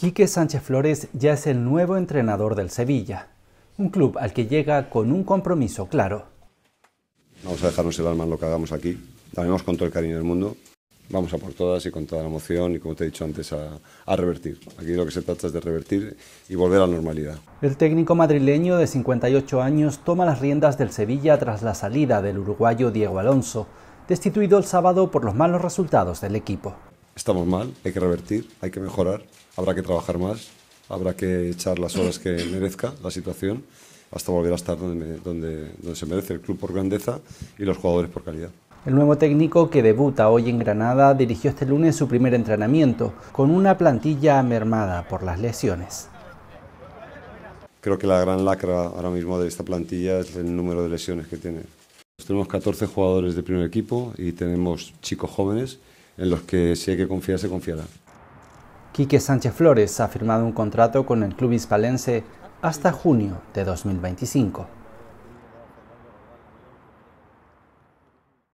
Quique Sánchez Flores ya es el nuevo entrenador del Sevilla, un club al que llega con un compromiso claro. Vamos a dejarnos el alma en lo que hagamos aquí, lo con todo el cariño del mundo, vamos a por todas y con toda la emoción y como te he dicho antes a, a, revertir. Aquí lo que se trata es de revertir y volver a la normalidad. El técnico madrileño de 58 años toma las riendas del Sevilla tras la salida del uruguayo Diego Alonso, destituido el sábado por los malos resultados del equipo estamos mal, hay que revertir, hay que mejorar, habrá que trabajar más, habrá que echar las horas que merezca la situación hasta volver a estar donde, donde, se merece el club por grandeza y los jugadores por calidad. El nuevo técnico que debuta hoy en Granada dirigió este lunes su primer entrenamiento, con una plantilla mermada por las lesiones. Creo que la gran lacra ahora mismo de esta plantilla es el número de lesiones que tiene. Tenemos 14 jugadores de primer equipo y tenemos chicos jóvenes en los que si hay que confiar, se confiará. Quique Sánchez Flores ha firmado un contrato con el club hispalense hasta junio de 2025.